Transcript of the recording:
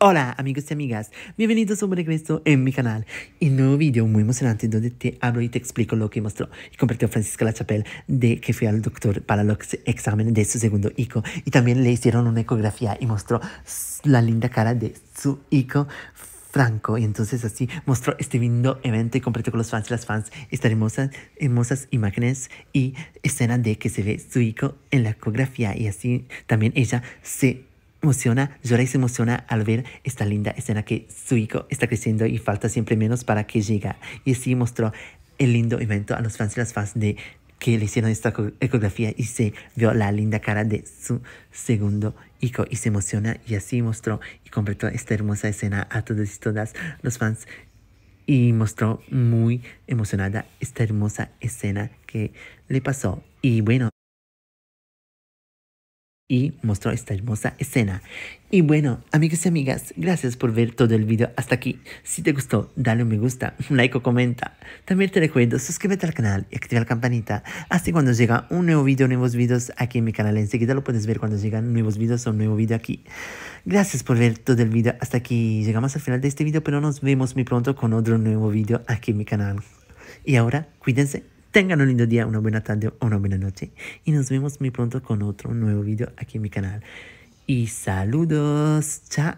Hola amigos y amigas, bienvenidos sobre un regreso en mi canal y nuevo video muy emocionante donde te hablo y te explico lo que mostró y compartió Francisca Chapelle de que fui al doctor para los examen de su segundo hijo y también le hicieron una ecografía y mostró la linda cara de su hijo Franco y entonces así mostró este lindo evento y compartió con los fans y las fans estas hermosas, hermosas imágenes y escena de que se ve su hijo en la ecografía y así también ella se emociona, llora y se emociona al ver esta linda escena que su hijo está creciendo y falta siempre menos para que llegue. Y así mostró el lindo evento a los fans y las fans de que le hicieron esta ecografía y se vio la linda cara de su segundo hijo y se emociona y así mostró y completó esta hermosa escena a todos y todas los fans y mostró muy emocionada esta hermosa escena que le pasó y bueno y mostró esta hermosa escena. Y bueno, amigos y amigas, gracias por ver todo el video hasta aquí. Si te gustó, dale un me gusta, un like o comenta. También te recuerdo, suscríbete al canal y activa la campanita. Así cuando llega un nuevo video, nuevos videos aquí en mi canal, enseguida lo puedes ver cuando llegan nuevos videos o un nuevo video aquí. Gracias por ver todo el video hasta aquí. Llegamos al final de este video, pero nos vemos muy pronto con otro nuevo video aquí en mi canal. Y ahora, cuídense Tengan un lindo día, una buena tarde o una buena noche. Y nos vemos muy pronto con otro nuevo video aquí en mi canal. Y saludos. Chao.